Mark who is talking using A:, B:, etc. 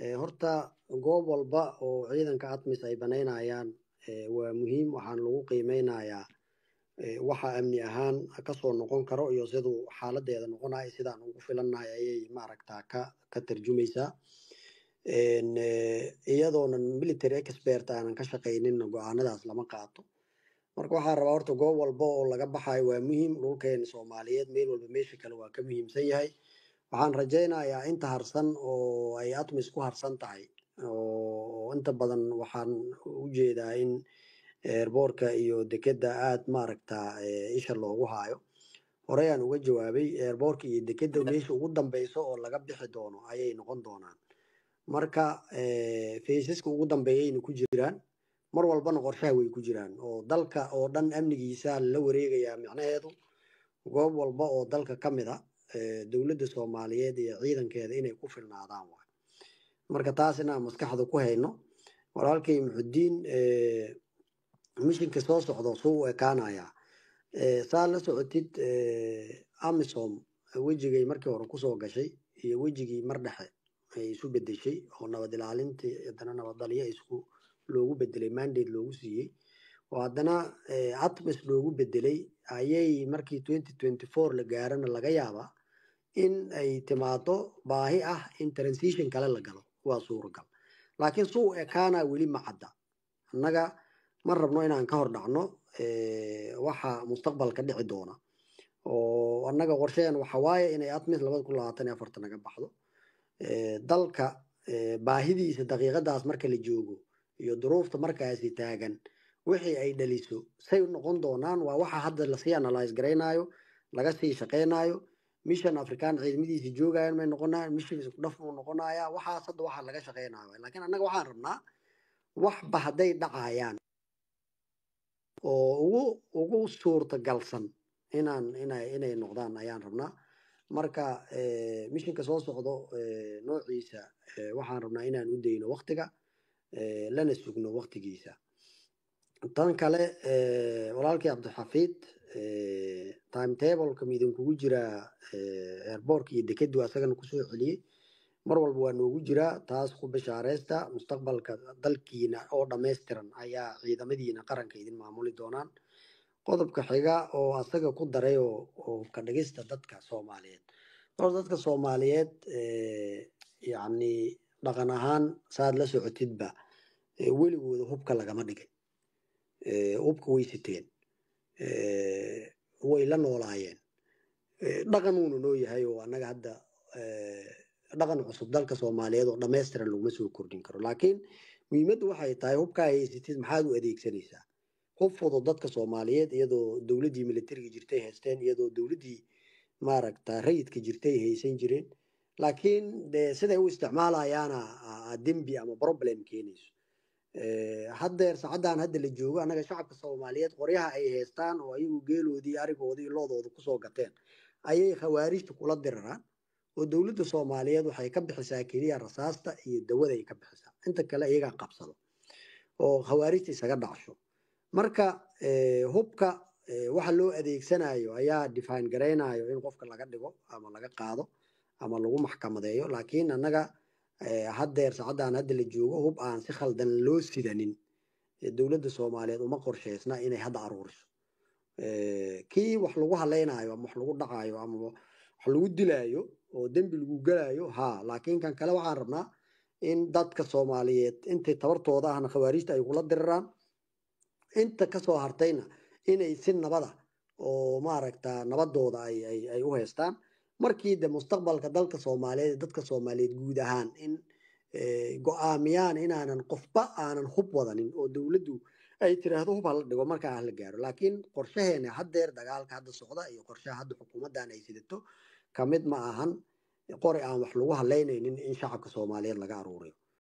A: Eh, horta goob walba oo ciidanka admis ay baneynayaan eh, waa muhiim waxaan lagu qiimeynayaa eh, waxa amni ahaan kasoo noqon karo iyo siduu xaaladeeda noqonahay sidaan ugu filannahay ayay maaragta ka ka tarjumaysaa iyadoonan military expert aanan ka shaqaynin go-aanadaas lama qaato marka waxaa rabaa horta goob walba oo laga baxayo waa muhiim dhulkeen soomaaliyeed meel walba meesha kale waa ka muhiimsan yahay waxaan rajaynayaa inta harsan oo ay atmis ku harsan tahay oo inta badan waxaan u jeedaa in eerboorka eh, iyo dekedda aada maaragta eh, isha loogu haayo horeyaan uga jawaabay eerboorka iyo dekedda meesha ugu dambeyso oo laga bixi doono ayay noqon doonaan marka eh, faysaska ugu dambeeyayna ku jiraan mar walbana qorshaha way ku jiraan oo dalka oo dhan amnigiisa la wareegayaa micnaheedu goob walba oo dalka ka mid a ah dowladda soomaaliyeed iyo ciidankeeda inay ku filnaadaan waay marka taas inaan maskaxda ku hayno walaalkay muxudiin mishinka soo socdo suu u ekaanayaa saa la socotid amisom wejigay markii hore kusoo gashay iyo wejigii mar dhexe ay isu bedeshay oo nabad ilaalintii haddana nabadalyo isku loogu bedelay mandate loogu siiyey oo haddana atmis loogu bedelay ayay markii twenty twenty four la gaarana laga yaabaa in ay timaado baahi ah in transition kale la galo waa suurogal laakiin suu ekaana weli ma cadda annaga ma rabno inaan ka hor dhacno waxa mustaqbalka dhici doona oo annaga qorsheen waxawaaye inay atmis labada kun labaatan iyo afarta naga baxdo dalka baahidiisa daqiiqadaas marka la joogo iyo duruufta markaasi taagan wixii ay dhaliso say u noqon doonaan waa waxa hadda lasii analyse garaynayo laga sii shaqaynayo mishan african ciidamadiisa joogayaan may noqonayaan mishan dhaf muu noqonayaa waxaas hadda waxaa laga shaqeynaya lakiin annaga waxaan rabnaa waxba hadday dhacayaan oo ugu ugu suurtagalsan inaan ina inay noqdaan ayaan rabnaa marka eh, mishanka soo socdo eh, noociisa eh, waxaan rabnaa inaan u dayno waktiga lana sugno waktigiisa tan kale walaalkii cabdixafiid Eh, timetableka midinkugu jiraa eerboorka eh, iyo dekedu asagana kusoo celiyey mar walba waa noogu jiraa taas ku bashaareysta mustaqbalka dalkiina oo dhammaystiran ayaa ciidamadiina qaranka idin maamuli doonaan qodobka xiga oo asaga ku daray oo ka dhigista dadka soomaaliyeed or dadka soomaaliyeed eh, yani dhaqan ahaan saaad la socotidba weligooda hubka lagama dhigay hubka way siteen way la noolaayeen dhaqan uuna noo yahay oo annaga hadda dhaqan cusub dalka soomaaliyeed oo dhammaystiran laguma soo kordhin karo laakiin muhiimaddu waxay tahay hubkaa haysatid maxaad u adeegsanaysaa hub fudud dadka soomaaliyeed iyadoo dowladdii militariga jirtay haysteen iyadoo dowladdii maaragta rayidka jirtay haysan jireen laakiin de siday u isticmaalayaana dembi ama problem keenayso hadeer saacaddan hadda la joogo annaga shacabka soomaaliyeed qoryaha ay haystaan oo ayagu geeloodii arigoodii loodooda kusoo gateen ayay khawaarijta kula diriraan oo dowladda soomaaliyeed waxay ka bixisaa keliya rasaasta iyo dawada ay ka bixisaa inta kale iyagaa qabsado oo khawaarijta isaga dhacsho marka hubka waxa loo adeegsanayo ayaa define garaynayo in qofka laga dhigo ama laga qaado ama lagu maxkamadeeyo laakiin annaga Eh, hadeer saacaddan hadda la joogo hub aan si khaldan loo sidanin eh, dowladda soomaaliyeed uma qorsheysna inay hadda aruuriso eh, kii wax lagu halaynayo ama wax lagu dhacayo ama wax lagu dilaayo oo dembi lagu galayo ha laakiin kan kale waxaan rabnaa in dadka soomaaliyeed intay tabartooda ahna khawaarijta ay kula diriraan inta kasoo hartayna inay si nabada oo maaragta nabadooda ay u haystaan markii de mustaqbalka dalka soomaaliyeed dadka soomaaliyeed guud ahaan in eh, go-aamiyaan inaanan qofba aanan hub wadanin oo dowladdu ay tiraahdo hub hala dhigo markaa hala gaaro laakiin qorshaheena haddeer dagaalka hadda socda iyo qorshaha hadda xukuumaddan ay sidato kamid ma ahan eh, qori aan wax lagu hallaynaynin in shacabka soomaaliyeed laga aruuriyo